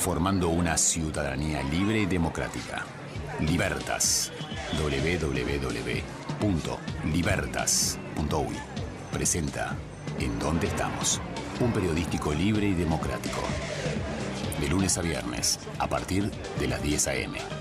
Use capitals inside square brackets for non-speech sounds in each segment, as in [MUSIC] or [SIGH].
formando una ciudadanía libre y democrática. Libertas. www.libertas.uy presenta En dónde estamos. Un periodístico libre y democrático. De lunes a viernes, a partir de las 10 a.m.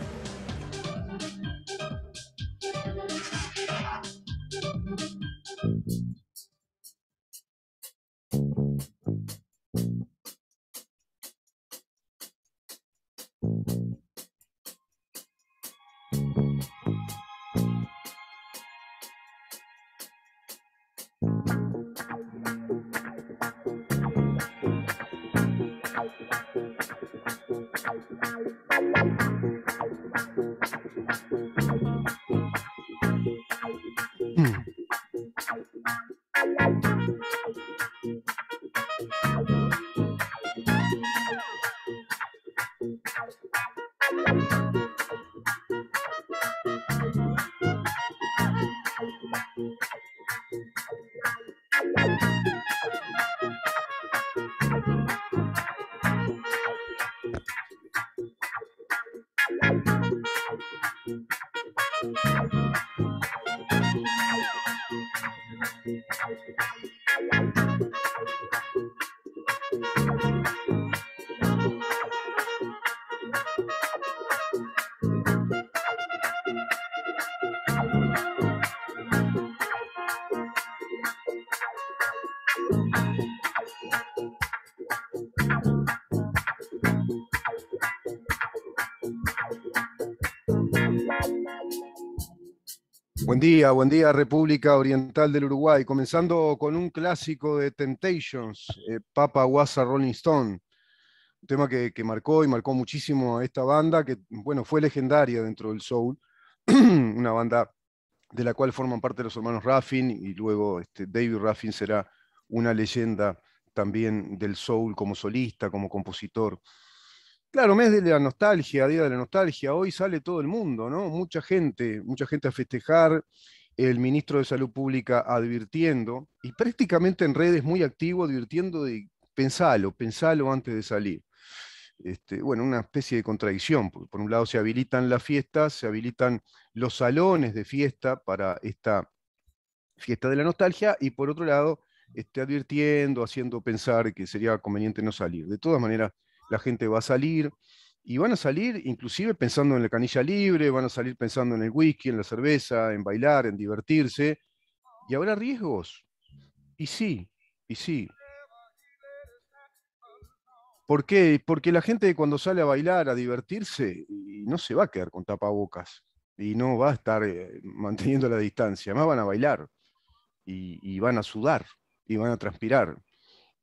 Buen día, buen día República Oriental del Uruguay. Comenzando con un clásico de Temptations, eh, Papa Wasa Rolling Stone. Un tema que, marcó y marcó muchísimo a esta banda, que bueno, fue legendaria dentro del soul. [CLEARS THROAT] Una banda de la cual forman parte los hermanos Raffin y luego este, David Raffin será una leyenda también del soul como solista, como compositor. Claro, mes de la nostalgia, día de la nostalgia. Hoy sale todo el mundo, ¿no? Mucha gente, mucha gente a festejar. El ministro de Salud Pública advirtiendo y prácticamente en redes muy activo advirtiendo de pensalo, pensalo antes de salir. Este, bueno, una especie de contradicción. Por, por un lado se habilitan las fiestas, se habilitan los salones de fiesta para esta fiesta de la nostalgia y por otro lado este, advirtiendo, haciendo pensar que sería conveniente no salir. De todas maneras, la gente va a salir y van a salir inclusive pensando en la canilla libre, van a salir pensando en el whisky, en la cerveza, en bailar, en divertirse, y habrá riesgos. Y sí, y sí. ¿Por qué? Porque la gente cuando sale a bailar, a divertirse, no se va a quedar con tapabocas y no va a estar eh, manteniendo la distancia, además van a bailar y van a sudar y van a transpirar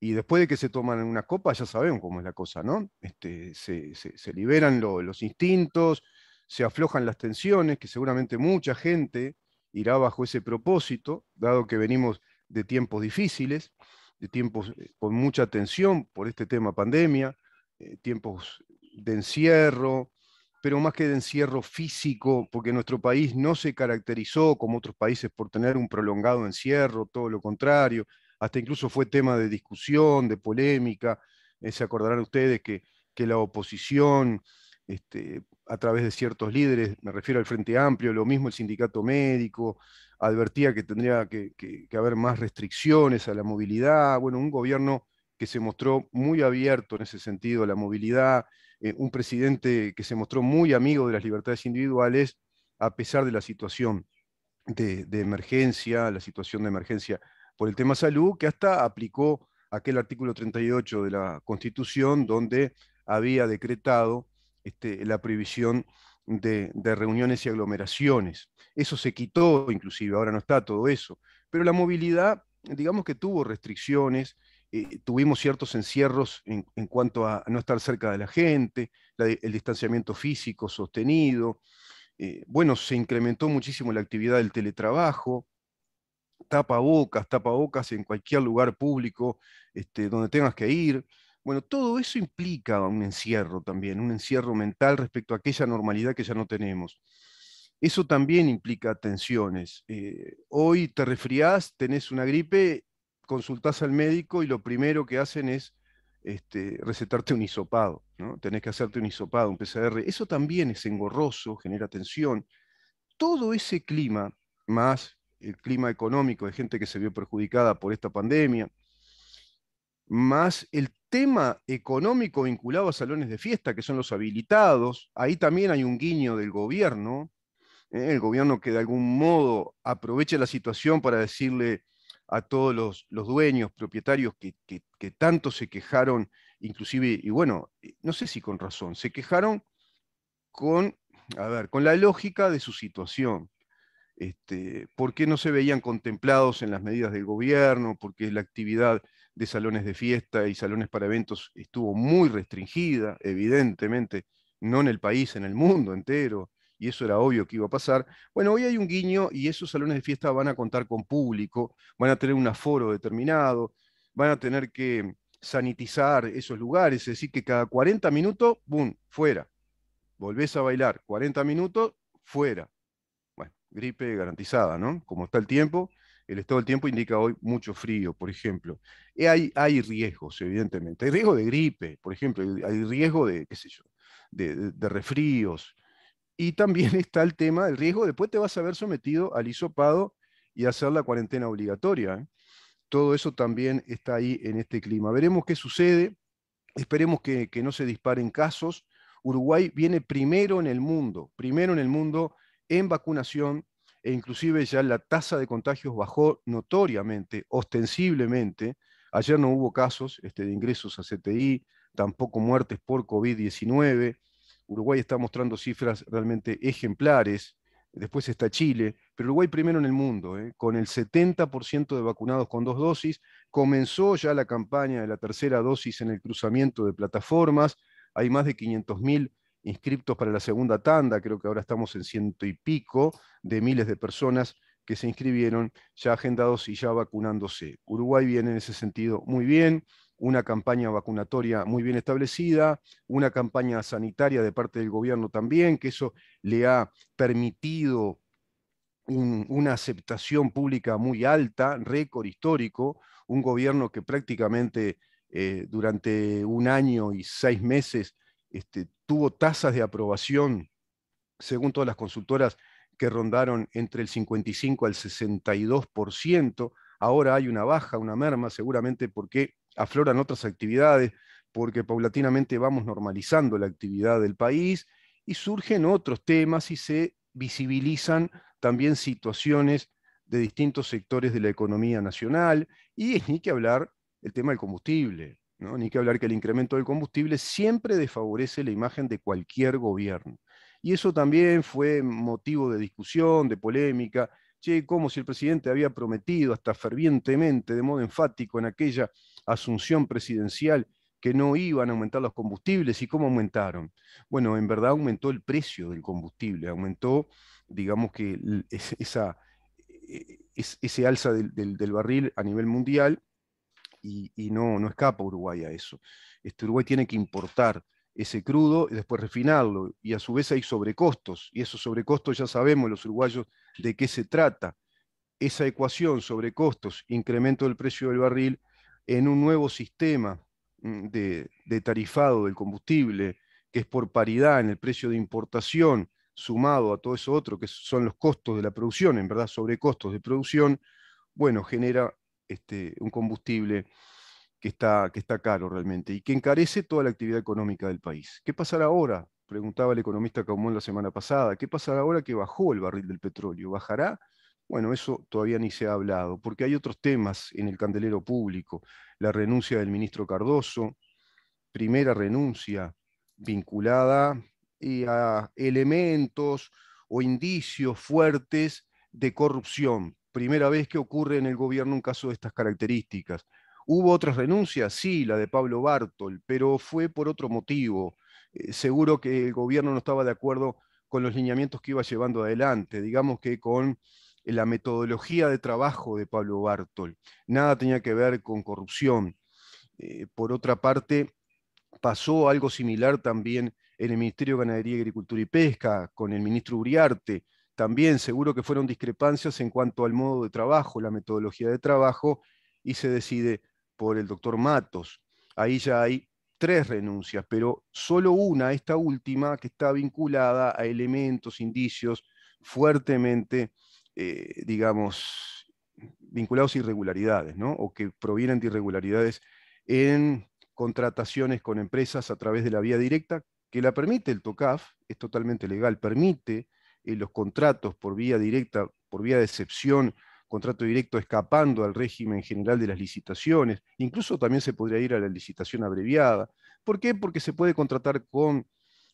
y después de que se toman una copa, ya sabemos cómo es la cosa, ¿no? Este, se, liberan los instintos, se aflojan las tensiones, que seguramente mucha gente irá bajo ese propósito, dado que venimos de tiempos difíciles, de tiempos eh, con mucha tensión por este tema pandemia, eh, tiempos de encierro, pero más que de encierro físico, porque nuestro país no se caracterizó como otros países por tener un prolongado encierro, todo lo contrario, hasta incluso fue tema de discusión, de polémica. Eh, se acordarán ustedes que, la oposición, este, a través de ciertos líderes, me refiero al Frente Amplio, lo mismo el sindicato médico, advertía que tendría que, haber más restricciones a la movilidad. Bueno, un gobierno que se mostró muy abierto en ese sentido a la movilidad, eh, un presidente que se mostró muy amigo de las libertades individuales, a pesar de la situación de, emergencia, la situación de emergencia por el tema salud, que hasta aplicó aquel artículo 38 de la Constitución donde había decretado este, la prohibición de, reuniones y aglomeraciones. Eso se quitó inclusive, ahora no está todo eso. Pero la movilidad, digamos que tuvo restricciones, eh, tuvimos ciertos encierros en, cuanto a no estar cerca de la gente, el distanciamiento físico sostenido. Eh, bueno, se incrementó muchísimo la actividad del teletrabajo, tapabocas, tapabocas en cualquier lugar público este, donde tengas que ir. Bueno, todo eso implica un encierro también, un encierro mental respecto a aquella normalidad que ya no tenemos. Eso también implica tensiones. Eh, hoy te resfriás, tenés una gripe, consultás al médico y lo primero que hacen es este, recetarte un hisopado, ¿no? Tenés que hacerte un hisopado, un PCR. Eso también es engorroso, genera tensión. Todo ese clima, más el clima económico de gente que se vio perjudicada por esta pandemia, más el tema económico vinculado a salones de fiesta, que son los habilitados, ahí también hay un guiño del gobierno, ¿eh? el gobierno que de algún modo aprovecha la situación para decirle a todos los, dueños, propietarios que, que, tanto se quejaron, inclusive, y bueno, eh, no sé si con razón, se quejaron con, a ver, con la lógica de su situación. Este, por qué no se veían contemplados en las medidas del gobierno, porque la actividad de salones de fiesta y salones para eventos estuvo muy restringida, evidentemente, no en el país, en el mundo entero, y eso era obvio que iba a pasar. Bueno, hoy hay un guiño y esos salones de fiesta van a contar con público, van a tener un aforo determinado, van a tener que sanitizar esos lugares, es decir, que cada 40 minutos, ¡Bum! fuera. Volvés a bailar, 40 minutos, fuera gripe garantizada, ¿no? Como está el tiempo, el estado del tiempo indica hoy mucho frío, por ejemplo. Eh, hay, hay riesgos, evidentemente. Hay riesgo de gripe, por ejemplo, hay riesgo de, qué sé yo, de, de, de refríos. Y también [LAUGHS] está el tema del riesgo, después te vas a ver sometido al hisopado y hacer la cuarentena obligatoria. ¿eh? Todo eso también está ahí en este clima. Veremos qué sucede, esperemos que, que no se disparen casos. Uruguay viene primero en el mundo, primero en el mundo en vacunación e inclusive ya la tasa de contagios bajó notoriamente, ostensiblemente. Ayer no hubo casos este, de ingresos a CTI, tampoco muertes por COVID-19. Uruguay está mostrando cifras realmente ejemplares. Después está Chile, pero Uruguay primero en el mundo, ¿eh? con el 70% de vacunados con dos dosis. Comenzó ya la campaña de la tercera dosis en el cruzamiento de plataformas. Hay más de 500.000 inscriptos para la segunda tanda, creo que ahora estamos en ciento y pico de miles de personas que se inscribieron ya agendados y ya vacunándose. Uruguay viene en ese sentido muy bien, una campaña vacunatoria muy bien establecida, una campaña sanitaria de parte del gobierno también, que eso le ha permitido una aceptación pública muy alta, récord histórico, un gobierno que prácticamente eh, durante un año y seis meses este, tuvo tasas de aprobación, según todas las consultoras, que rondaron entre el 55 al 62%. Ahora hay una baja, una merma, seguramente porque afloran otras actividades, porque paulatinamente vamos normalizando la actividad del país y surgen otros temas y se visibilizan también situaciones de distintos sectores de la economía nacional y ni que hablar el tema del combustible. Ni que hablar que el incremento del combustible siempre desfavorece la imagen de cualquier gobierno. Y eso también fue motivo de discusión, de polémica. Che, como si el presidente había prometido hasta fervientemente, de modo enfático, en aquella asunción presidencial que no iban a aumentar los combustibles y cómo aumentaron. Bueno, en verdad aumentó el precio del combustible, aumentó, digamos que esa, e, e, ese alza del barril a nivel mundial y, no, no escapa Uruguay a eso. Este Uruguay tiene que importar ese crudo y después refinarlo. Y a su vez hay sobrecostos, y esos sobrecostos ya sabemos los uruguayos de qué se trata. Esa ecuación sobre costos, incremento del precio del barril en un nuevo sistema mm, de, de tarifado del combustible, que es por paridad en el precio de importación, sumado a todo eso otro, que son los costos de la producción, en verdad, sobrecostos de producción, bueno, genera este, un combustible que está, que está caro realmente y que encarece toda la actividad económica del país. ¿Qué pasará ahora? Preguntaba el economista Caumón la semana pasada. ¿Qué pasará ahora que bajó el barril del petróleo? ¿Bajará? Bueno, eso todavía ni se ha hablado, porque hay otros temas en el candelero público. La renuncia del ministro Cardoso, primera renuncia vinculada a elementos o indicios fuertes de corrupción primera vez que ocurre en el gobierno un caso de estas características. ¿Hubo otras renuncias? Sí, la de Pablo Bartol, pero fue por otro motivo. Eh, seguro que el gobierno no estaba de acuerdo con los lineamientos que iba llevando adelante, digamos que con la metodología de trabajo de Pablo Bartol. Nada tenía que ver con corrupción. Eh, por otra parte, pasó algo similar también en el Ministerio de Ganadería, Agricultura y Pesca, con el ministro Uriarte, también seguro que fueron discrepancias en cuanto al modo de trabajo, la metodología de trabajo, y se decide por el doctor Matos. Ahí ya hay tres renuncias, pero solo una, esta última, que está vinculada a elementos, indicios fuertemente, eh, digamos, vinculados a irregularidades, ¿no? O que provienen de irregularidades en contrataciones con empresas a través de la vía directa, que la permite el TOCAF, es totalmente legal, permite eh, los contratos por vía directa, por vía de excepción, contrato directo escapando al régimen general de las licitaciones, incluso también se podría ir a la licitación abreviada. ¿Por qué? Porque se puede contratar con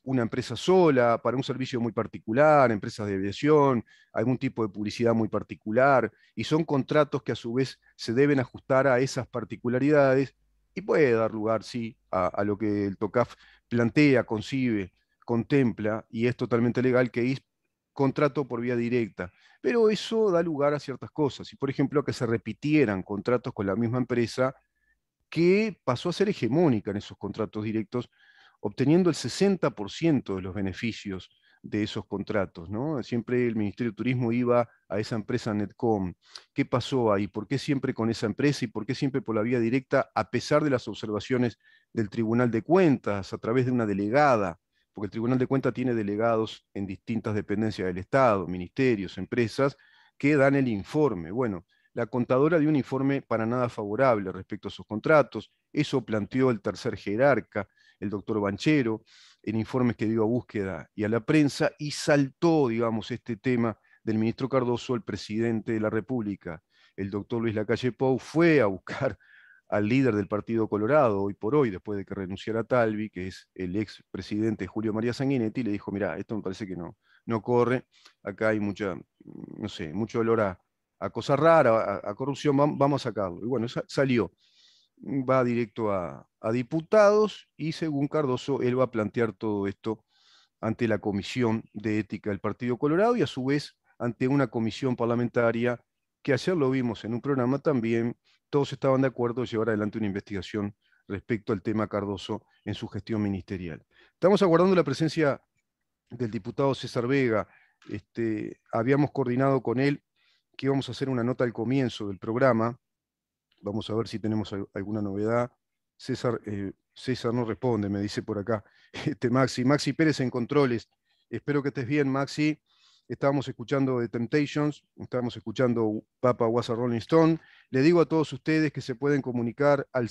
una empresa sola, para un servicio muy particular, empresas de aviación, algún tipo de publicidad muy particular, y son contratos que a su vez se deben ajustar a esas particularidades y puede dar lugar, sí, a, a lo que el TOCAF plantea, concibe, contempla, y es totalmente legal, que es contrato por vía directa, pero eso da lugar a ciertas cosas, y por ejemplo a que se repitieran contratos con la misma empresa que pasó a ser hegemónica en esos contratos directos, obteniendo el 60% de los beneficios de esos contratos, ¿no? Siempre el Ministerio de Turismo iba a esa empresa Netcom. ¿Qué pasó ahí? ¿Por qué siempre con esa empresa y por qué siempre por la vía directa, a pesar de las observaciones del Tribunal de Cuentas, a través de una delegada porque el Tribunal de Cuentas tiene delegados en distintas dependencias del Estado, ministerios, empresas, que dan el informe. Bueno, la contadora dio un informe para nada favorable respecto a sus contratos, eso planteó el tercer jerarca, el doctor Banchero, en informes que dio a búsqueda y a la prensa, y saltó, digamos, este tema del ministro Cardoso, el presidente de la República, el doctor Luis Lacalle Pou, fue a buscar al líder del Partido Colorado, hoy por hoy, después de que renunciara Talvi, que es el ex presidente Julio María Sanguinetti, le dijo, mira, esto me parece que no, no corre, acá hay mucha, no sé, mucho olor a, a cosa rara, a, corrupción, vamos a sacarlo. Y bueno, salió, va directo a, a diputados y según Cardoso, él va a plantear todo esto ante la Comisión de Ética del Partido Colorado y a su vez ante una comisión parlamentaria que ayer lo vimos en un programa también todos estaban de acuerdo en llevar adelante una investigación respecto al tema Cardoso en su gestión ministerial. Estamos aguardando la presencia del diputado César Vega. Este, habíamos coordinado con él que íbamos a hacer una nota al comienzo del programa. Vamos a ver si tenemos alguna novedad. César, eh, César no responde, me dice por acá [LAUGHS] este, Maxi. Maxi Pérez en controles. Espero que estés bien, Maxi estábamos escuchando The Temptations, estábamos escuchando Papa Was Rolling Stone. Le digo a todos ustedes que se pueden comunicar al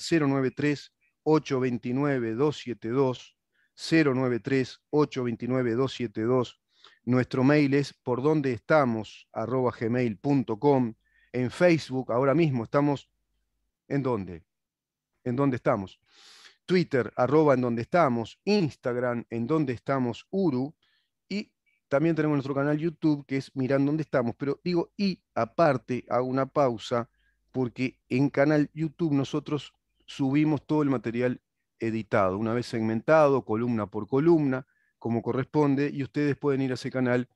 093-829-272, 093-829-272. Nuestro mail es por donde estamos, arroba gmail.com. En Facebook, ahora mismo estamos, ¿en dónde? ¿En dónde estamos? Twitter, arroba en donde estamos, Instagram, en donde estamos, Uru, también tenemos nuestro canal YouTube, que es en dónde estamos. Pero digo, y aparte, hago una pausa, porque en canal YouTube nosotros subimos todo el material editado, una vez segmentado, columna por columna, como corresponde, y ustedes pueden ir a ese canal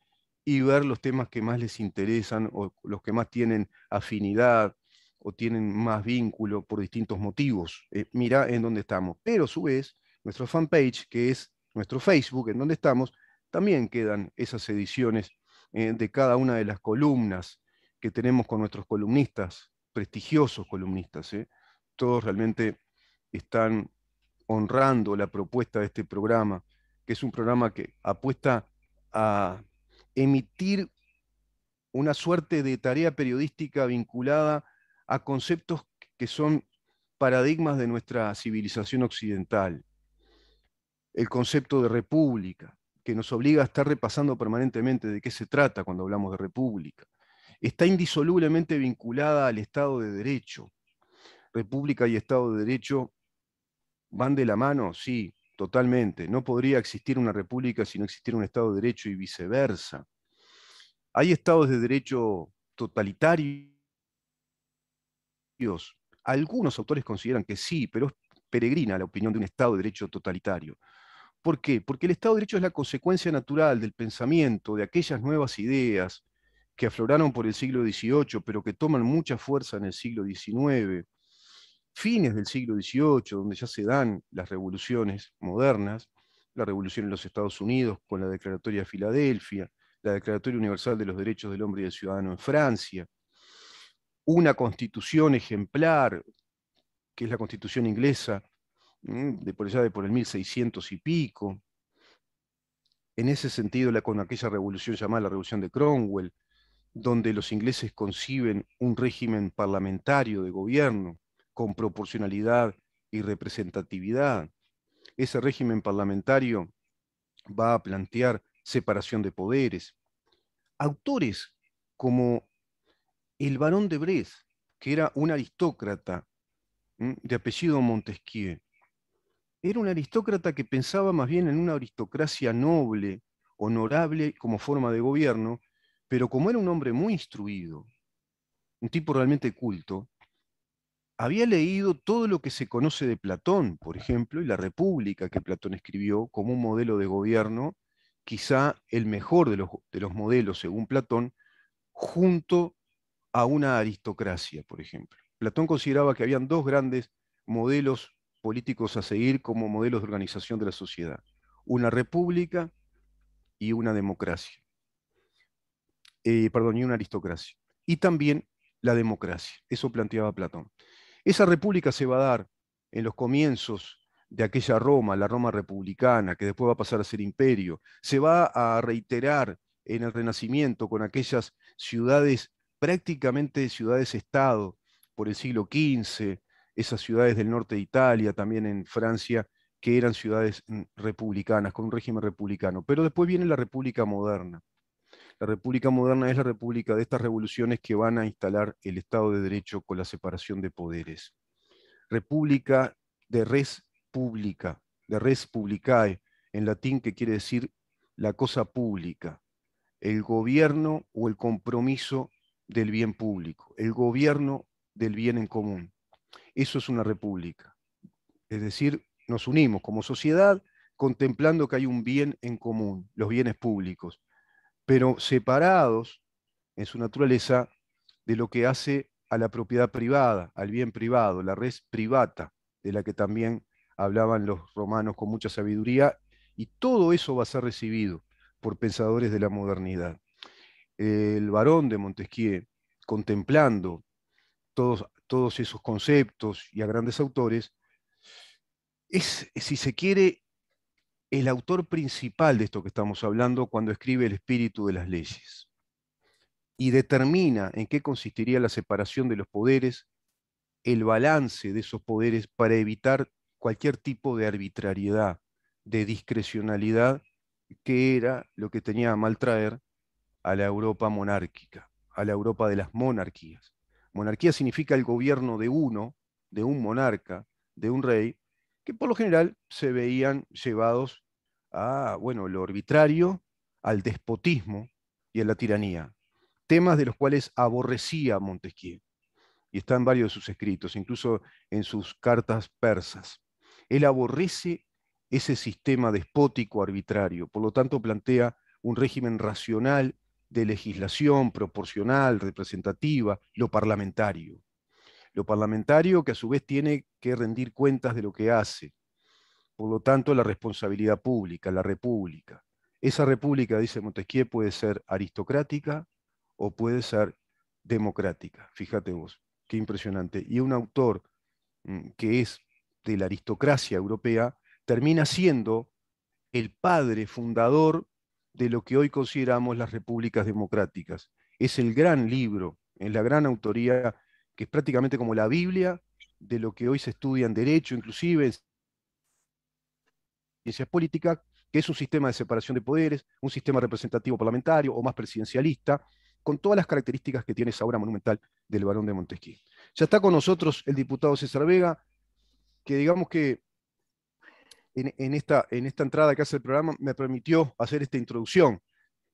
y ver los temas que más les interesan o los que más tienen afinidad o tienen más vínculo por distintos motivos. Eh, mira en dónde estamos. Pero a su vez, nuestra fanpage, que es nuestro Facebook, en donde estamos, también quedan esas ediciones eh, de cada una de las columnas que tenemos con nuestros columnistas, prestigiosos columnistas. ¿eh? Todos realmente están honrando la propuesta de este programa, que es un programa que apuesta a emitir una suerte de tarea periodística vinculada a conceptos que son paradigmas de nuestra civilización occidental. El concepto de república, que nos obliga a estar repasando permanentemente de qué se trata cuando hablamos de república. Está indisolublemente vinculada al Estado de Derecho. República y Estado de Derecho van de la mano, sí, totalmente. No podría existir una república si no existiera un Estado de Derecho y viceversa. Hay estados de derecho totalitarios. Algunos autores consideran que sí, pero es peregrina la opinión de un Estado de Derecho totalitario. ¿Por qué? Porque el Estado de Derecho es la consecuencia natural del pensamiento, de aquellas nuevas ideas que afloraron por el siglo XVIII, pero que toman mucha fuerza en el siglo XIX, fines del siglo XVIII, donde ya se dan las revoluciones modernas, la revolución en los Estados Unidos con la Declaratoria de Filadelfia, la Declaratoria Universal de los Derechos del Hombre y del Ciudadano en Francia, una constitución ejemplar, que es la constitución inglesa, Mm, de por allá de por el 1600 y pico. En ese sentido, la, con aquella revolución llamada la Revolución de Cromwell, donde los ingleses conciben un régimen parlamentario de gobierno con proporcionalidad y representatividad. Ese régimen parlamentario va a plantear separación de poderes. Autores como el barón de Brez, que era un aristócrata mm, de apellido Montesquieu, era un aristócrata que pensaba más bien en una aristocracia noble, honorable como forma de gobierno, pero como era un hombre muy instruido, un tipo realmente culto, había leído todo lo que se conoce de Platón, por ejemplo, y la República que Platón escribió como un modelo de gobierno, quizá el mejor de los, de los modelos, según Platón, junto a una aristocracia, por ejemplo. Platón consideraba que habían dos grandes modelos políticos a seguir como modelos de organización de la sociedad. Una república y una democracia. Eh, perdón, y una aristocracia. Y también la democracia. Eso planteaba Platón. Esa república se va a dar en los comienzos de aquella Roma, la Roma republicana, que después va a pasar a ser imperio. Se va a reiterar en el Renacimiento con aquellas ciudades, prácticamente ciudades-estado, por el siglo XV, esas ciudades del norte de Italia, también en Francia, que eran ciudades mm, republicanas, con un régimen republicano. Pero después viene la República Moderna. La República Moderna es la república de estas revoluciones que van a instalar el Estado de Derecho con la separación de poderes. República de res pública, de res publicae, en latín que quiere decir la cosa pública, el gobierno o el compromiso del bien público, el gobierno del bien en común. Eso es una república. Es decir, nos unimos como sociedad contemplando que hay un bien en común, los bienes públicos, pero separados en su naturaleza de lo que hace a la propiedad privada, al bien privado, la red privata, de la que también hablaban los romanos con mucha sabiduría, y todo eso va a ser recibido por pensadores de la modernidad. El varón de Montesquieu, contemplando todos todos esos conceptos y a grandes autores, es, si se quiere, el autor principal de esto que estamos hablando cuando escribe el espíritu de las leyes y determina en qué consistiría la separación de los poderes, el balance de esos poderes para evitar cualquier tipo de arbitrariedad, de discrecionalidad, que era lo que tenía a mal traer a la Europa monárquica, a la Europa de las monarquías. Monarquía significa el gobierno de uno, de un monarca, de un rey, que por lo general se veían llevados a, bueno, lo arbitrario, al despotismo y a la tiranía, temas de los cuales aborrecía Montesquieu, y está en varios de sus escritos, incluso en sus cartas persas. Él aborrece ese sistema despótico arbitrario, por lo tanto plantea un régimen racional de legislación proporcional, representativa, lo parlamentario. Lo parlamentario que a su vez tiene que rendir cuentas de lo que hace. Por lo tanto, la responsabilidad pública, la república. Esa república, dice Montesquieu, puede ser aristocrática o puede ser democrática. Fíjate vos, qué impresionante. Y un autor mm, que es de la aristocracia europea termina siendo el padre fundador de lo que hoy consideramos las repúblicas democráticas. Es el gran libro, es la gran autoría, que es prácticamente como la Biblia de lo que hoy se estudia en derecho, inclusive en ciencias políticas, que es un sistema de separación de poderes, un sistema representativo parlamentario o más presidencialista, con todas las características que tiene esa obra monumental del Barón de Montesquieu. Ya está con nosotros el diputado César Vega, que digamos que en, esta, en esta entrada que hace el programa me permitió hacer esta introducción.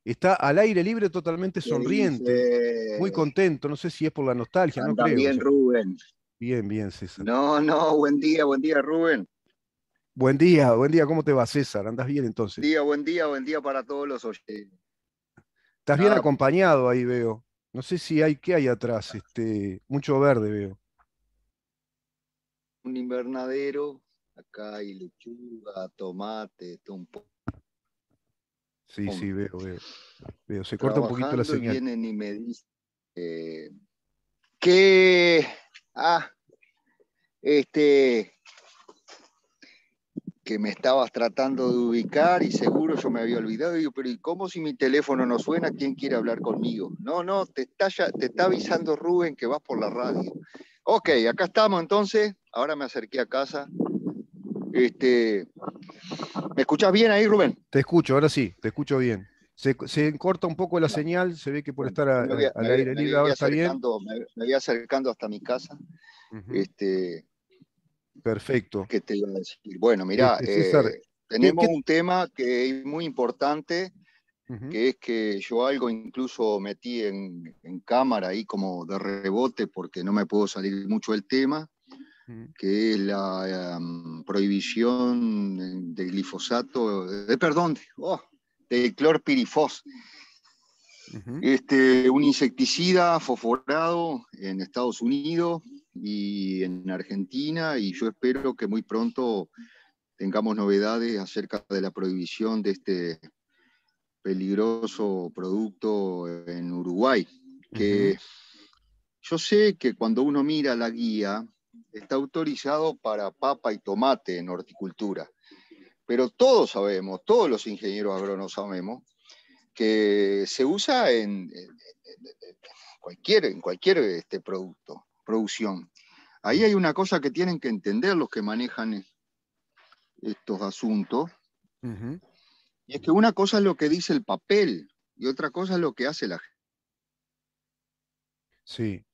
Está al aire libre totalmente sonriente, muy contento, no sé si es por la nostalgia, Bien, Rubén. Bien, bien, César. No, no, buen día, buen día, Rubén. Buen día, buen día, ¿cómo te va, César? andas bien entonces? Buen día, buen día, buen día para todos los oyentes. Estás bien ah. acompañado ahí, veo. No sé si hay, ¿qué hay atrás? Este, mucho verde, veo. Un invernadero Acá hay lechuga, tomate, todo Sí, sí, veo, veo. veo. Se corta un poquito la señal. Vienen y me dicen eh, que, ah, este, que me estabas tratando de ubicar y seguro yo me había olvidado. digo pero ¿y cómo si mi teléfono no suena? ¿Quién quiere hablar conmigo? No, no, te está, te está avisando Rubén que vas por la radio. Ok, acá estamos entonces. Ahora me acerqué a casa. Este, ¿Me escuchás bien ahí, Rubén? Te escucho, ahora sí, te escucho bien. Se, se corta un poco la señal, se ve que por estar al aire libre ahora Me, voy acercando hasta mi casa. este, Perfecto. ¿Qué te Bueno, mirá, este, eh, tenemos un tema que es muy importante, que es que yo algo incluso metí en, cámara ahí como de rebote porque no me puedo salir mucho del tema que es la em, prohibición del glifosato, de perdón, oh, de clorpirifos. Este, un insecticida fosforado en Estados Unidos y en Argentina, y yo espero que muy pronto tengamos novedades acerca de la prohibición de este peligroso producto en Uruguay, que yo sé que cuando uno mira la guía, está autorizado para papa y tomate en horticultura. Pero todos sabemos, todos los ingenieros agrónomos sabemos, que se usa en, cualquier, en cualquier este producto, producción. Ahí hay una cosa que tienen que entender los que manejan estos asuntos, y es que una cosa es lo que dice el papel y otra cosa es lo que hace la gente. Sí,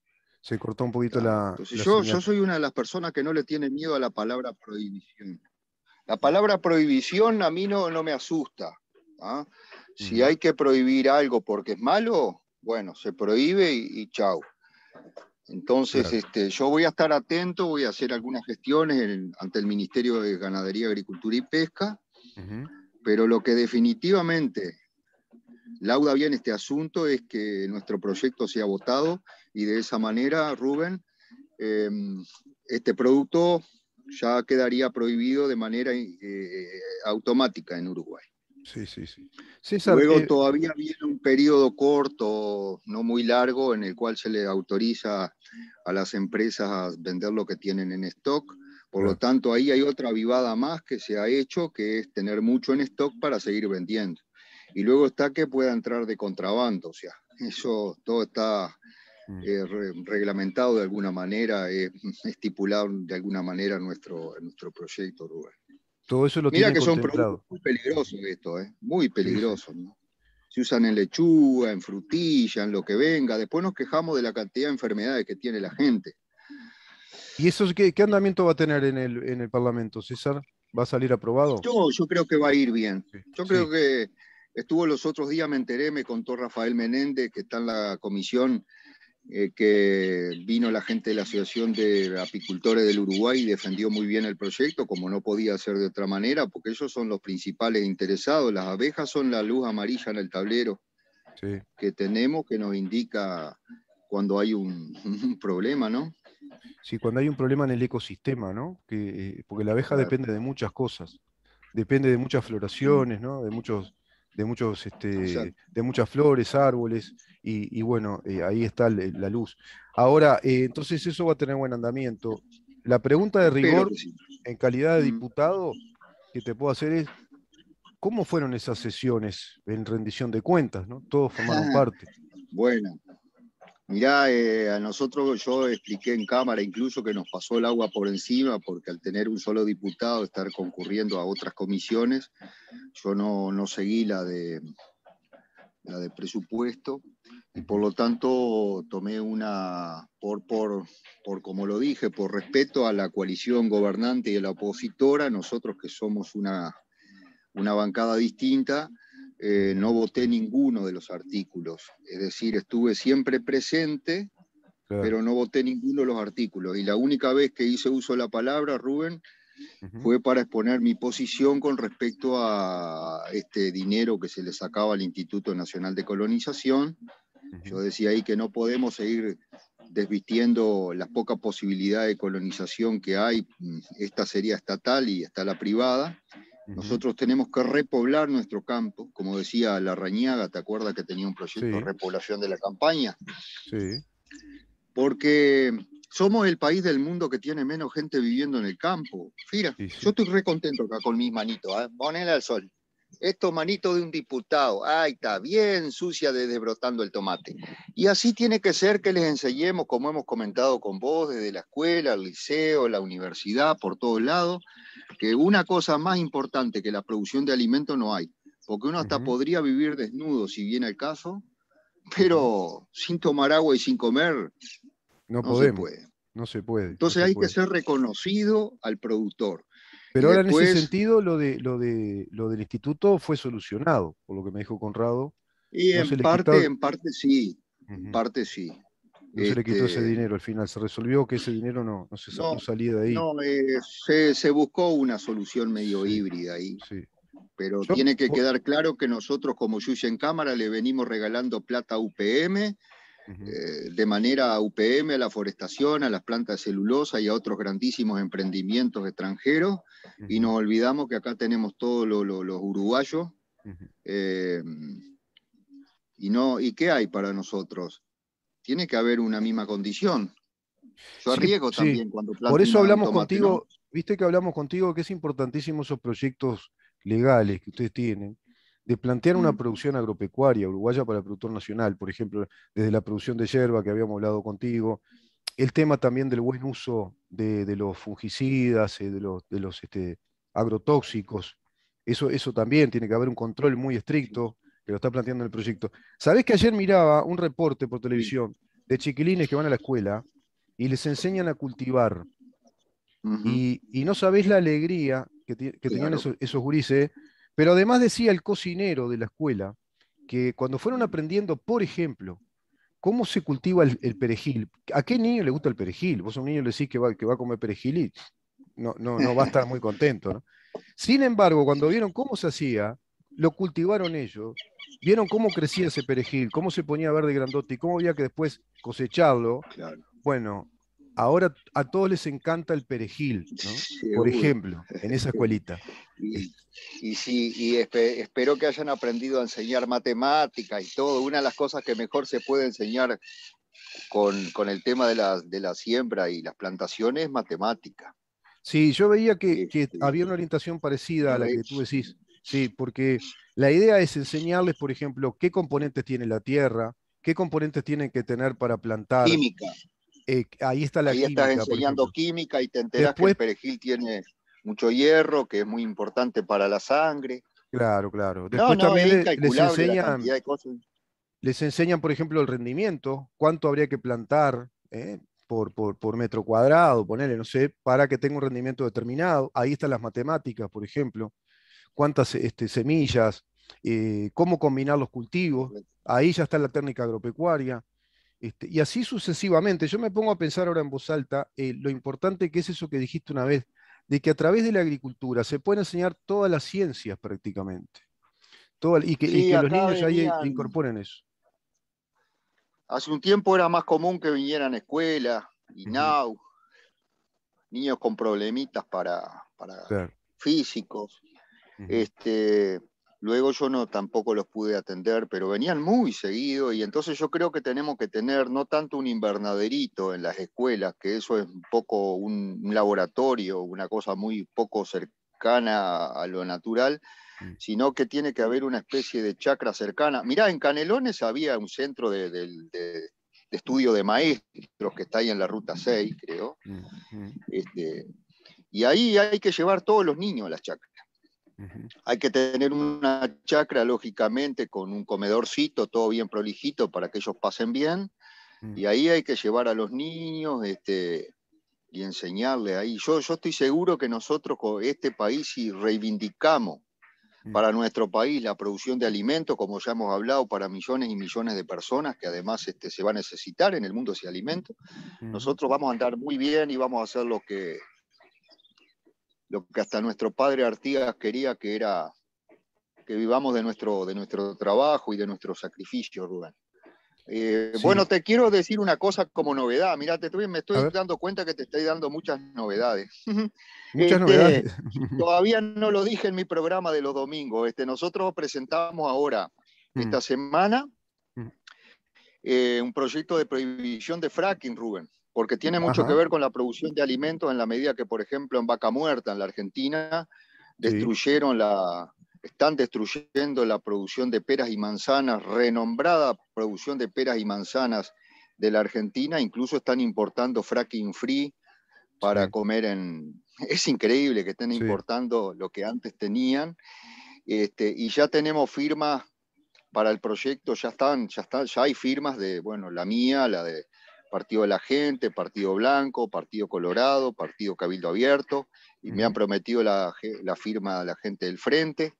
se cortó un poquito la. Pues, yo, yo soy una de las personas que no le tiene miedo a la palabra prohibición. La palabra prohibición a mí no, me asusta. ¿ah? Si hay que prohibir algo porque es malo, bueno, se prohíbe y, y chau. Entonces, este, yo voy a estar atento, voy a hacer algunas gestiones ante el Ministerio de Ganadería, Agricultura y Pesca, pero lo que definitivamente lauda bien este asunto es que nuestro proyecto se ha votado y de esa manera, Rubén, eh, este producto ya quedaría prohibido de manera eh, automática en Uruguay. Sí, sí, sí. Luego eh, todavía viene un periodo corto, no muy largo, en el cual se le autoriza a las empresas a vender lo que tienen en stock. Por lo tanto, ahí hay otra vivada más que se ha hecho, que es tener mucho en stock para seguir vendiendo. Y luego está que pueda entrar de contrabando, o sea, eso todo está mm. eh, reglamentado de alguna manera, eh, estipulado de alguna manera en nuestro, nuestro proyecto, Todo eso lo Mira que son productos muy peligrosos esto, eh, muy peligroso ¿no? Se usan en lechuga, en frutilla, en lo que venga. Después nos quejamos de la cantidad de enfermedades que tiene la gente. ¿Y eso qué, andamiento va a tener en el, en el Parlamento, César? ¿Va a salir aprobado? Yo, yo creo que va a ir bien. Yo creo que Estuvo los otros días, me enteré, me contó Rafael Menéndez, que está en la comisión, eh, que vino la gente de la Asociación de Apicultores del Uruguay y defendió muy bien el proyecto, como no podía ser de otra manera, porque ellos son los principales interesados. Las abejas son la luz amarilla en el tablero que tenemos, que nos indica cuando hay [LAUGHS] un, problema, ¿no? Sí, cuando hay un problema en el ecosistema, ¿no? Eh, porque la abeja depende de muchas cosas. Depende de muchas floraciones, ¿no? De muchos de, muchos, este, de muchas flores, árboles, y, bueno, eh, ahí está la luz. Ahora, eh, entonces eso va a tener buen andamiento. La pregunta de rigor, en calidad de mm. diputado, que te puedo hacer es, ¿cómo fueron esas sesiones en rendición de cuentas? ¿no? Todos formaron parte. Bueno, Mirá, eh, a nosotros yo expliqué en Cámara incluso que nos pasó el agua por encima, porque al tener un solo diputado, estar concurriendo a otras comisiones, yo no, seguí la de, la de presupuesto, y por lo tanto tomé una, por, como lo dije, por respeto a la coalición gobernante y a la opositora, nosotros que somos una bancada distinta, eh, no voté ninguno de los artículos. Es decir, estuve siempre presente, pero no voté ninguno de los artículos. Y la única vez que hice uso de la palabra, Rubén, fue para exponer mi posición con respecto a este dinero que se le sacaba al Instituto Nacional de Colonización. Yo decía ahí que no podemos seguir desvistiendo las pocas posibilidades de colonización que hay. Esta sería estatal y está la privada. Nosotros tenemos que repoblar nuestro campo, como decía la Rañaga, ¿te acuerdas que tenía un proyecto de repoblación de la campaña? Sí. Porque somos el país del mundo que tiene menos gente viviendo en el campo. Fira, yo estoy contento acá con mis manitos, ¿eh? al sol. Esto manito de un diputado, ahí está bien sucia de desbrotando el tomate. Y así tiene que ser que les enseñemos, como hemos comentado con vos, desde la escuela, el liceo, la universidad, por todos lados, que una cosa más importante que la producción de alimentos no hay, porque uno hasta podría vivir desnudo, si viene el caso, pero sin tomar agua y sin comer, no, se puede. No se puede. Entonces hay que ser reconocido al productor. Pero ahora en ese sentido lo, de, lo, de, lo del instituto fue solucionado, por lo que me dijo Conrado. Y en, parte, en parte sí, en parte sí. No se le quitó ese este, dinero, al final se resolvió que ese dinero no, no se de ahí. No, eh, se, buscó una solución medio híbrida ahí. Sí. Pero tiene que quedar claro que nosotros como Yuya en Cámara le venimos regalando plata a UPM, eh, de manera a UPM, a la forestación, a las plantas celulosa y a otros grandísimos emprendimientos extranjeros, y nos olvidamos que acá tenemos todos los uruguayos. Eh, y, no, ¿Y qué hay para nosotros? Tiene que haber una misma condición. Yo arriesgo también cuando cuando Por eso hablamos contigo, viste que hablamos contigo que es importantísimo esos proyectos legales que ustedes tienen de plantear una mm. producción agropecuaria uruguaya para el productor nacional, por ejemplo, desde la producción de yerba que habíamos hablado contigo, el tema también del buen uso de, los fungicidas, eh, de los, de los este, agrotóxicos, eso, eso también tiene que haber un control muy estricto que lo está planteando el proyecto. Sabés que ayer miraba un reporte por televisión de chiquilines que van a la escuela y les enseñan a cultivar. y, no sabés la alegría que, que tenían esos, esos, gurises pero además decía el cocinero de la escuela que cuando fueron aprendiendo, por ejemplo, cómo se cultiva el, perejil, ¿a qué niño le gusta el perejil? Vos a un niño le decís que va, que va a comer perejil y no, no, no va a estar muy contento. Sin embargo, cuando vieron cómo se hacía, lo cultivaron ellos, vieron cómo crecía ese perejil, cómo se ponía verde grandote y cómo había que después cosecharlo. Bueno, ahora a todos les encanta el perejil, por ejemplo, en esa [LAUGHS] escuelita. Y, sí, y espero que hayan aprendido a enseñar matemática y todo. Una de las cosas que mejor se puede enseñar con, el tema de la, siembra y las plantaciones es matemática. Sí, yo veía que, que había una orientación parecida a la que tú decís. Sí, porque la idea es enseñarles, por ejemplo, qué componentes tiene la tierra, qué componentes tienen que tener para plantar. Química. Eh, ahí está la química. estás enseñando química y te enteras que el perejil tiene mucho hierro, que es muy importante para la sangre. Claro, claro. Después también les, enseñan, les enseñan, por ejemplo, el rendimiento, cuánto habría que plantar eh, por, metro cuadrado, ponerle, no sé, para que tenga un rendimiento determinado. Ahí están las matemáticas, por ejemplo, cuántas este, semillas, eh, cómo combinar los cultivos. Ahí ya está la técnica agropecuaria. Este, y así sucesivamente. Yo me pongo a pensar ahora en voz alta eh, lo importante que es eso que dijiste una vez, de que a través de la agricultura se pueden enseñar todas las ciencias prácticamente. y que, los niños ahí incorporen eso. Hace un tiempo era más común que vinieran a escuela, y now, niños con problemitas para, físicos. este, Luego yo no tampoco los pude atender, pero venían muy seguido y entonces yo creo que tenemos que tener no tanto un invernaderito en las escuelas, que eso es un poco un, laboratorio, una cosa muy poco cercana a lo natural, mm. sino que tiene que haber una especie de chacra cercana. Mirá, en Canelones había un centro de, estudio de maestros que está ahí en la ruta 6, creo. Mm, mm. Este, y ahí hay que llevar todos los niños a las chacras. Hay que tener una chacra, lógicamente, con un comedorcito, todo bien prolijito para que ellos pasen bien. Mm. Y ahí hay que llevar a los niños este, y enseñarles ahí. Yo, estoy seguro que nosotros con este país, si reivindicamos mm. para nuestro país la producción de alimentos, como ya hemos hablado, para millones y millones de personas que además este, se va a necesitar en el mundo ese alimento, mm. nosotros vamos a andar muy bien y vamos a hacer lo que, lo que hasta nuestro padre Artigas quería, que era que vivamos de nuestro, de nuestro trabajo y de nuestro sacrificio, Rubén. Eh, bueno, te quiero decir una cosa como novedad. Mira, me estoy dando cuenta que te estoy dando muchas novedades. [LAUGHS] Muchas este, [LAUGHS] todavía no lo dije en mi programa de los domingos. Este, nosotros presentamos ahora, mm. esta semana, mm. eh, un proyecto de prohibición de fracking, Rubén porque tiene mucho que ver con la producción de alimentos en la medida que, por ejemplo, en Vaca Muerta, en la Argentina, destruyeron la, están destruyendo la producción de peras y manzanas, renombrada producción de peras y manzanas de la Argentina, incluso están importando fracking free para comer en... [LAUGHS] Es increíble que estén importando lo que antes tenían. Este, y ya tenemos firmas para el proyecto, ya están, ya están, ya hay firmas de, bueno, la mía, la de Partido de la Gente, Partido Blanco, Partido Colorado, Partido Cabildo Abierto, y me han prometido la, firma de la gente del Frente.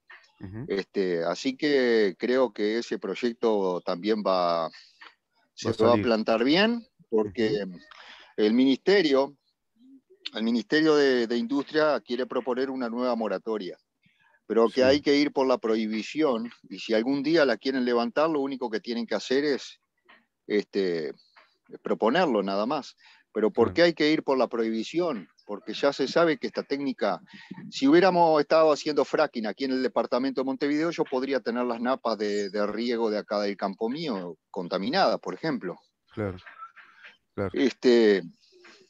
Este, así que creo que ese proyecto también va, se va, a plantar bien, porque el Ministerio, el Ministerio de, Industria quiere proponer una nueva moratoria, pero que hay que ir por la prohibición, y si algún día la quieren levantar, lo único que tienen que hacer es este, proponerlo nada más. Pero ¿por qué hay que ir por la prohibición? Porque ya se sabe que esta técnica, si hubiéramos estado haciendo fracking aquí en el departamento de Montevideo, yo podría tener las napas de, riego de acá del campo mío contaminadas, por ejemplo. Claro, claro. Este,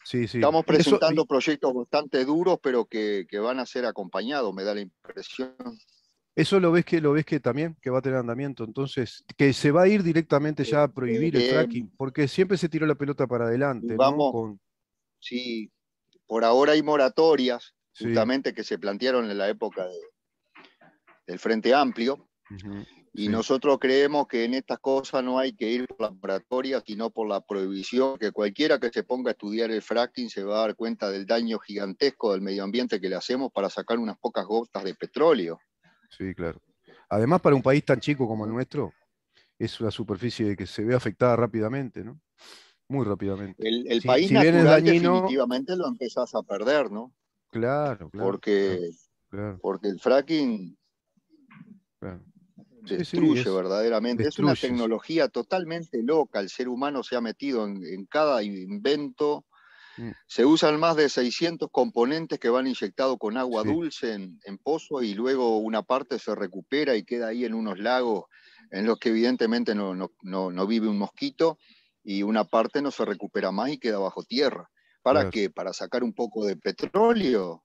Sí, sí. Estamos presentando proyectos bastante duros, pero que, que, van a ser acompañados, me da la impresión. Eso lo ves que lo ves que también que va a tener andamiento, entonces que se va a ir directamente ya a este, prohibir el fracking, em, porque siempre se tiró la pelota para adelante. Vamos, Con... sí, por ahora hay moratorias justamente que se plantearon en la época del Frente Amplio y nosotros creemos que en estas cosas no hay que ir por la moratoria, sino por la prohibición, que cualquiera que se ponga a estudiar el fracking se va a dar cuenta del daño gigantesco del medio ambiente que le hacemos para sacar unas pocas gotas de petróleo. Sí, claro. Además, para un país tan chico como el nuestro, es una superficie que se ve afectada rápidamente, ¿no? Muy rápidamente. El, país natural, definitivamente lo empezás a perder, ¿no? Claro, claro. Porque, porque el fracking destruye verdaderamente. Es una tecnología totalmente loca. El ser humano se ha metido en cada invento Mm. Se usan más de 600 componentes que van inyectados con agua dulce en, pozos pozo y luego una parte se recupera y queda ahí en unos lagos en los que evidentemente no, vive un mosquito y una parte no se recupera más y queda bajo tierra. ¿Para qué? Para sacar un poco de petróleo.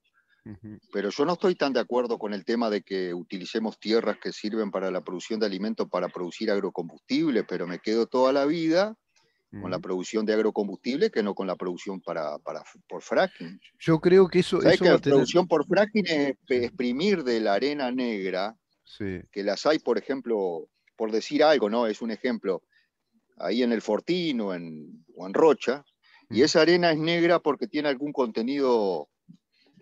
Pero yo no estoy tan de acuerdo con el tema de que utilicemos tierras que sirven para la producción de alimentos para producir agrocombustible, pero me quedo toda la vida con la producción de agrocombustible que no con la producción para, por fracking. Yo creo que eso... es la producción por fracking es exprimir de la arena negra, que las hay, por ejemplo, por decir algo, ¿no? Es un ejemplo, ahí en el Fortín o en, Rocha, y esa arena es negra porque tiene algún contenido,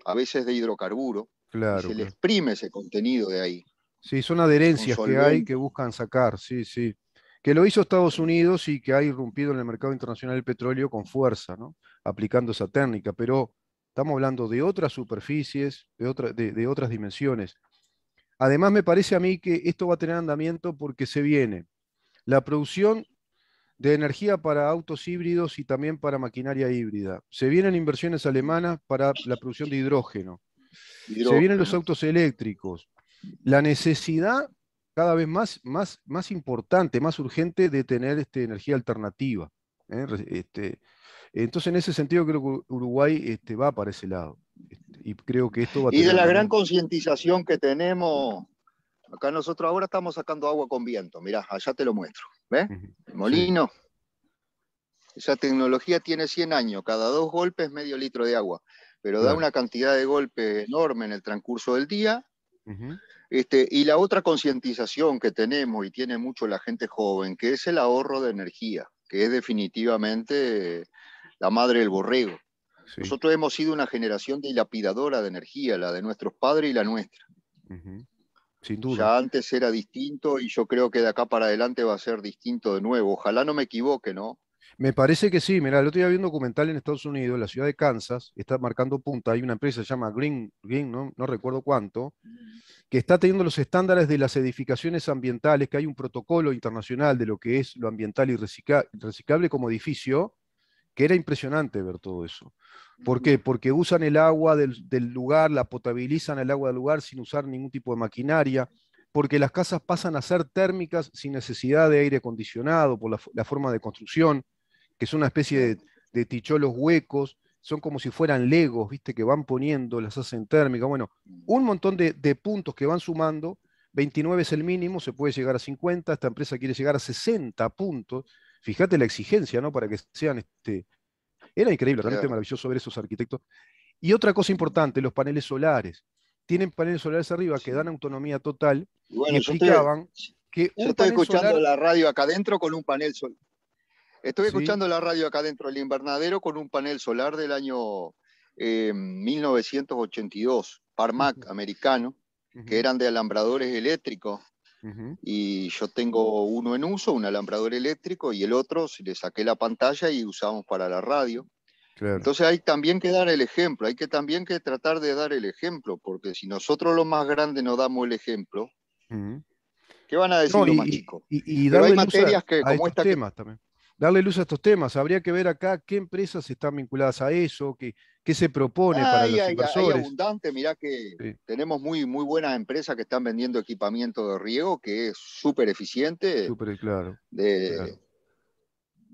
a veces de hidrocarburo, claro, se le exprime ese contenido de ahí. Sí, son adherencias que hay que buscan sacar, sí, sí que lo hizo Estados Unidos y que ha irrumpido en el mercado internacional del petróleo con fuerza, ¿no? aplicando esa técnica, pero estamos hablando de otras superficies, de, de, otras dimensiones. Además, me parece a mí que esto va a tener andamiento porque se viene la producción de energía para autos híbridos y también para maquinaria híbrida. Se vienen inversiones alemanas para la producción de hidrógeno. Se vienen los autos eléctricos. La necesidad cada vez más, más, más importante, más urgente de tener este, energía alternativa. ¿eh? Este, entonces, en ese sentido, creo que Uruguay este, va para ese lado. y creo que esto va a Y de la gran concientización que tenemos, acá nosotros ahora estamos sacando agua con viento. Mirá, allá te lo muestro. ¿Ves? El Molino. Esa tecnología tiene 100 años, cada dos golpes medio litro de agua, pero da una cantidad de golpes enorme en el transcurso del día. Este, y la otra concientización que tenemos y tiene mucho la gente joven, que es el ahorro de energía, que es definitivamente la madre del borrego. Nosotros hemos sido una generación dilapidadora de energía, la de nuestros padres y la nuestra. Sin duda. Ya antes era distinto y yo creo que de acá para adelante va a ser distinto de nuevo. Ojalá no me equivoque, ¿no? Me parece que sí. Mira, el otro día vi un documental en Estados Unidos, en la ciudad de Kansas, está marcando punta. Hay una empresa que se llama Green, Green ¿no? recuerdo cuánto, que está teniendo los estándares de las edificaciones ambientales, que hay un protocolo internacional de lo que es lo ambiental y reciclable como edificio, que era impresionante ver todo eso. ¿Por qué? Porque usan el agua del, lugar, la potabilizan el agua del lugar sin usar ningún tipo de maquinaria porque las casas pasan a ser térmicas sin necesidad de aire acondicionado por la, forma de construcción que son una especie de, ticholos huecos, son como si fueran legos, ¿viste? Que van poniendo, las hacen térmicas, bueno, un montón de, puntos que van sumando, 29 es el mínimo, se puede llegar a 50, esta empresa quiere llegar a 60 puntos, fíjate la exigencia, ¿no? Para que sean, este, era increíble, realmente maravilloso ver esos arquitectos. Y otra cosa importante, los paneles solares. Tienen paneles solares arriba que dan autonomía total. que un yo estoy escuchando la radio acá adentro con un panel solar Estoy escuchando la radio acá dentro del invernadero con un panel solar del año 1982, eh, Parmac americano, que eran de alambradores eléctricos. Y yo tengo uno en uso, un alambrador eléctrico, y el otro si le saqué la pantalla y usamos para la radio. Entonces hay también que dar el ejemplo, hay que también que tratar de dar el ejemplo, porque si nosotros los más grandes no damos el ejemplo, ¿qué van a decir los más chicos? Y, hay materias que, como temas también darle luz a estos temas. Habría que ver acá qué empresas están vinculadas a eso, qué, se propone para los inversores. Hay abundante, mirá que tenemos muy, muy buenas empresas que están vendiendo equipamiento de riego que es súper eficiente. Súper claro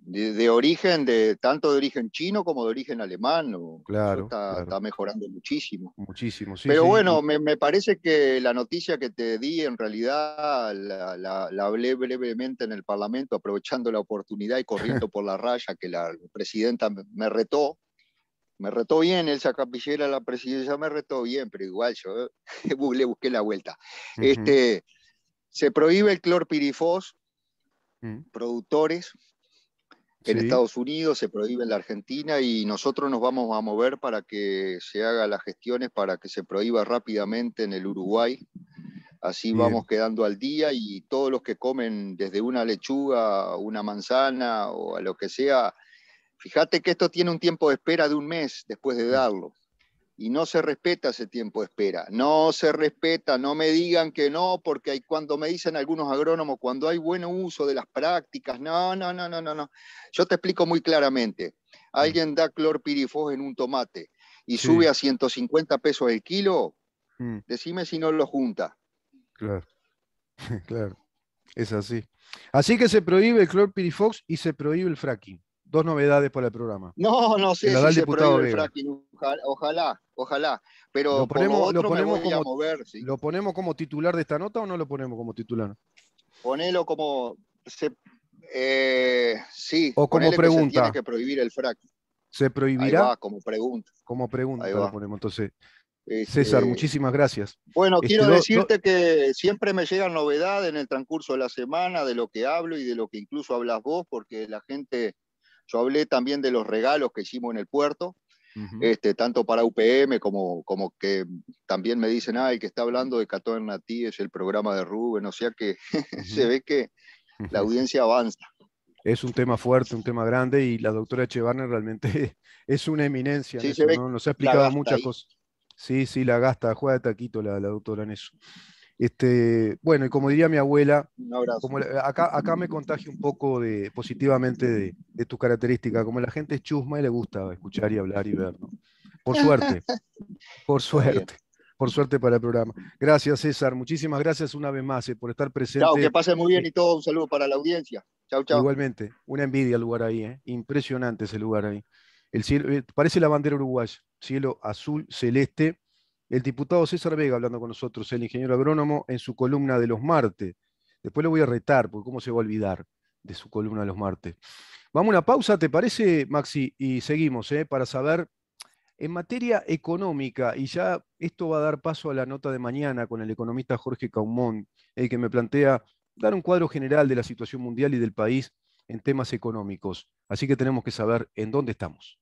de, origen, de, tanto de origen chino como de origen alemán. claro, está, mejorando muchísimo. Muchísimo, sí. Pero bueno, Me, parece que la noticia que te di, en realidad la, hablé brevemente en el Parlamento, aprovechando la oportunidad y corriendo [LAUGHS] por la raya que la presidenta me retó. Me retó bien, Elsa Capillera, la presidencia me retó bien, pero igual yo [LAUGHS] le busqué la vuelta. este, se prohíbe el clorpirifos, mm. productores en Estados Unidos, se prohíbe en la Argentina y nosotros nos vamos a mover para que se haga las gestiones para que se prohíba rápidamente en el Uruguay. Así vamos quedando al día y todos los que comen desde una lechuga, una manzana o a lo que sea, fíjate que esto tiene un tiempo de espera de un mes después de mm. darlo y no se respeta ese tiempo de espera. No se respeta, no me digan que no, porque hay, cuando me dicen algunos agrónomos, cuando hay buen uso de las prácticas, no, no, no, no, no, no. Yo te explico muy claramente. Mm. Alguien da clorpirifos en un tomate y sube a 150 pesos el kilo, mm. decime si no lo junta. Claro, [LAUGHS] claro, es así. Así que se prohíbe el clorpirifox y se prohíbe el fracking dos novedades para el programa. No, no sé si se prohíbe el fracking, ojalá, ojalá. Pero lo ponemos, como, ¿Lo ponemos como titular de esta nota o no lo ponemos como titular? Ponelo como... Eh, sí, o como pregunta. Que se prohibir el fracking. ¿Se prohibirá? como pregunta. Como pregunta lo ponemos, entonces. Este, César, muchísimas gracias. Bueno, este, quiero decirte que siempre me llegan novedades en el transcurso de la semana de lo que hablo y de lo que incluso hablas vos, porque la gente yo hablé también de los regalos que hicimos en el puerto, este, tanto para UPM como, como que también me dicen, ah, el que está hablando de natí es el programa de Rubén, o sea que [LAUGHS] se ve que la [LAUGHS] audiencia avanza. Es un tema fuerte, un tema grande, y la doctora Echevarne realmente [LAUGHS] es una eminencia. Sí, en ¿no? Nos ha explicado muchas cosas. Sí, sí, la gasta, juega de taquito la, la doctora en eso. Este, bueno, y como diría mi abuela, como acá, me contagio un poco positivamente de, tus características, como la gente es chusma y le gusta escuchar y hablar y ver, Por [LAUGHS] suerte, por suerte, por suerte para el programa. Gracias César, muchísimas gracias una vez más eh, por estar presente. que pase muy bien y eh, todo, un saludo para la audiencia. Chao, chao. Igualmente, una envidia el lugar ahí, eh, impresionante ese lugar ahí. El parece la bandera uruguaya, cielo azul, celeste, el diputado César Vega hablando con nosotros, el ingeniero agrónomo, en su columna de los martes. Después lo voy a retar, porque cómo se va a olvidar de su columna de los martes. Vamos a una pausa, ¿te parece, Maxi? Y seguimos, ¿eh? para saber, en materia económica, y ya esto va a dar paso a la nota de mañana con el economista Jorge Caumón, el que me plantea dar un cuadro general de la situación mundial y del país en temas económicos. Así que tenemos que saber en dónde estamos.